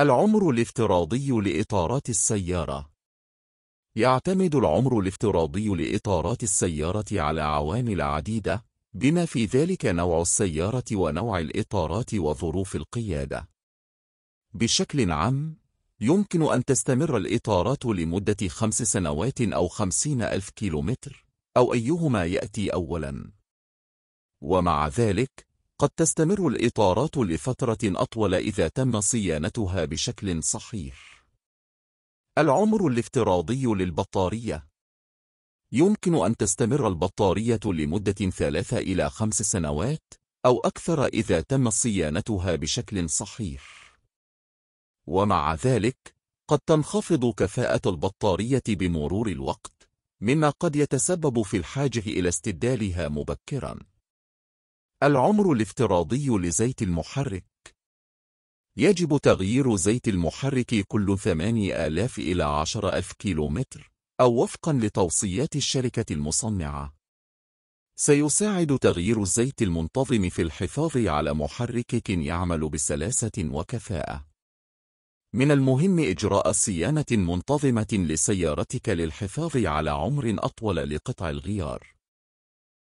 العمر الافتراضي لإطارات السيارة يعتمد العمر الافتراضي لإطارات السيارة على عوامل عديدة بما في ذلك نوع السيارة ونوع الإطارات وظروف القيادة بشكل عام يمكن أن تستمر الإطارات لمدة خمس سنوات أو خمسين ألف كيلومتر أو أيهما يأتي أولاً ومع ذلك قد تستمر الإطارات لفترة أطول إذا تم صيانتها بشكل صحيح. العمر الافتراضي للبطارية يمكن أن تستمر البطارية لمدة ثلاثة إلى خمس سنوات أو أكثر إذا تم صيانتها بشكل صحيح. ومع ذلك، قد تنخفض كفاءة البطارية بمرور الوقت، مما قد يتسبب في الحاجة إلى استبدالها مبكراً. العمر الافتراضي لزيت المحرك يجب تغيير زيت المحرك كل 8000 إلى 10000 كيلومتر أو وفقا لتوصيات الشركة المصنعة سيساعد تغيير الزيت المنتظم في الحفاظ على محركك يعمل بسلاسة وكفاءة من المهم إجراء صيانة منتظمة لسيارتك للحفاظ على عمر أطول لقطع الغيار